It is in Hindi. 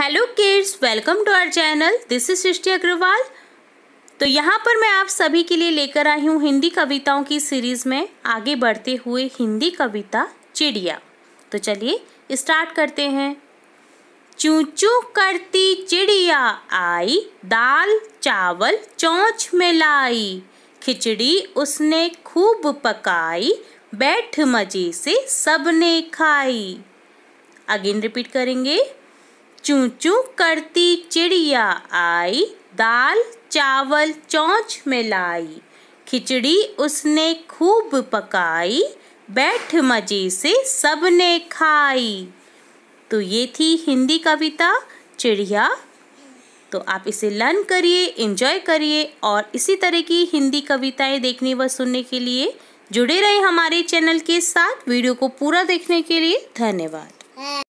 hello kids welcome to our channel this is Srishti Agarwal तो यहाँ पर मैं आप सभी के लिए लेकर आई हूँ हिंदी कविताओं की सीरीज़ में आगे बढ़ते हुए हिंदी कविता चिड़िया तो चलिए स्टार्ट करते हैं चू चू करती चिड़िया आई दाल चावल चौंच में लाई खिचड़ी उसने खूब पकाई बैठ मजे से सबने खाई अगेन रिपीट करेंगे चू चू करती चिड़िया आई दाल चावल चौंच में लाई खिचड़ी उसने खूब पकाई बैठ मजे से सबने खाई तो ये थी हिंदी कविता चिड़िया तो आप इसे लर्न करिए इंजॉय करिए और इसी तरह की हिंदी कविताएं देखने व सुनने के लिए जुड़े रहे हमारे चैनल के साथ वीडियो को पूरा देखने के लिए धन्यवाद